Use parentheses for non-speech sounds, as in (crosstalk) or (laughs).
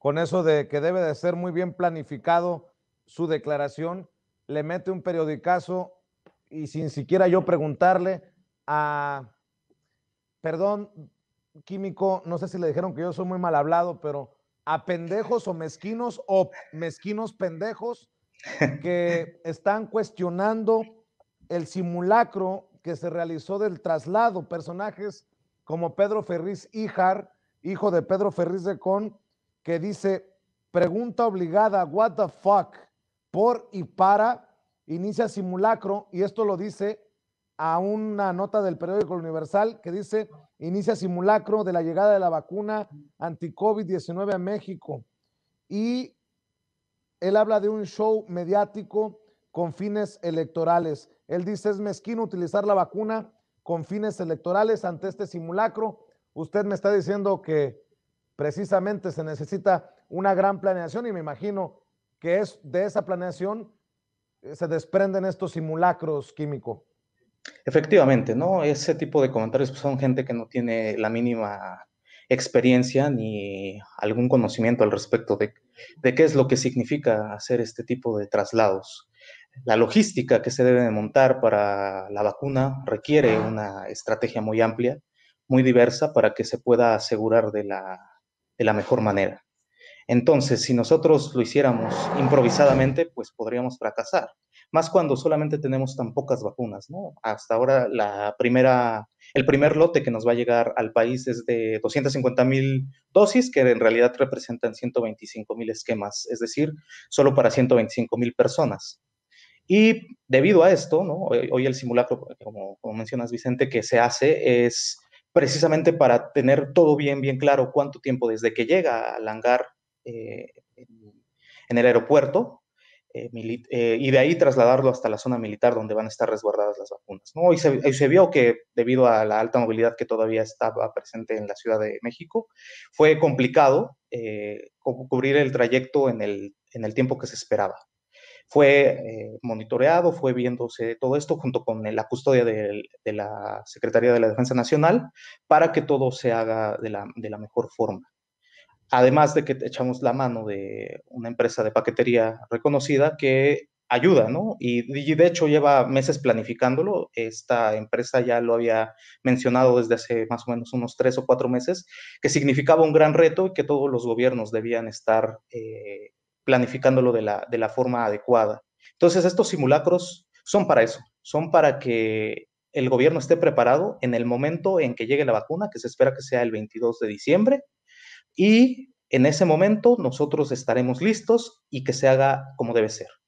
con eso de que debe de ser muy bien planificado su declaración, le mete un periodicazo y sin siquiera yo preguntarle a, perdón, químico, no sé si le dijeron que yo soy muy mal hablado, pero a pendejos o mezquinos o mezquinos pendejos que (laughs) están cuestionando el simulacro que se realizó del traslado, personajes como Pedro Ferriz Ijar, hijo de Pedro Ferriz de Con, que dice pregunta obligada, what the fuck, por y para, inicia simulacro, y esto lo dice a una nota del periódico Universal que dice inicia simulacro de la llegada de la vacuna anti-COVID-19 a México. Y él habla de un show mediático con fines electorales. Él dice es mezquino utilizar la vacuna con fines electorales ante este simulacro. Usted me está diciendo que precisamente se necesita una gran planeación y me imagino que es de esa planeación eh, se desprenden estos simulacros químicos. Efectivamente, ¿no? Ese tipo de comentarios pues, son gente que no tiene la mínima experiencia ni algún conocimiento al respecto de, de qué es lo que significa hacer este tipo de traslados. La logística que se debe montar para la vacuna requiere una estrategia muy amplia, muy diversa, para que se pueda asegurar de la de la mejor manera. Entonces, si nosotros lo hiciéramos improvisadamente, pues podríamos fracasar. Más cuando solamente tenemos tan pocas vacunas, ¿no? Hasta ahora la primera, el primer lote que nos va a llegar al país es de 250 mil dosis, que en realidad representan 125 mil esquemas, es decir, solo para 125 mil personas. Y debido a esto, ¿no? hoy, el simulacro, como mencionas Vicente, que se hace es precisamente para tener todo bien, bien claro cuánto tiempo desde que llega al hangar eh, en el aeropuerto eh, eh, y de ahí trasladarlo hasta la zona militar donde van a estar resguardadas las vacunas. ¿no? Y se, y se, vio que debido a la alta movilidad que todavía estaba presente en la Ciudad de México, fue complicado cubrir el trayecto en el, en el tiempo que se esperaba fue eh, monitoreado, fue viéndose todo esto junto con la custodia de, la Secretaría de la Defensa Nacional para que todo se haga de la, mejor forma. Además de que echamos la mano de una empresa de paquetería reconocida que ayuda, ¿no? Y, de hecho lleva meses planificándolo. Esta empresa ya lo había mencionado desde hace más o menos unos tres o cuatro meses, que significaba un gran reto y que todos los gobiernos debían estar... Eh, planificándolo de la, de la forma adecuada. Entonces, estos simulacros son para eso, son para que el gobierno esté preparado en el momento en que llegue la vacuna, que se espera que sea el 22 de diciembre, y en ese momento nosotros estaremos listos y que se haga como debe ser.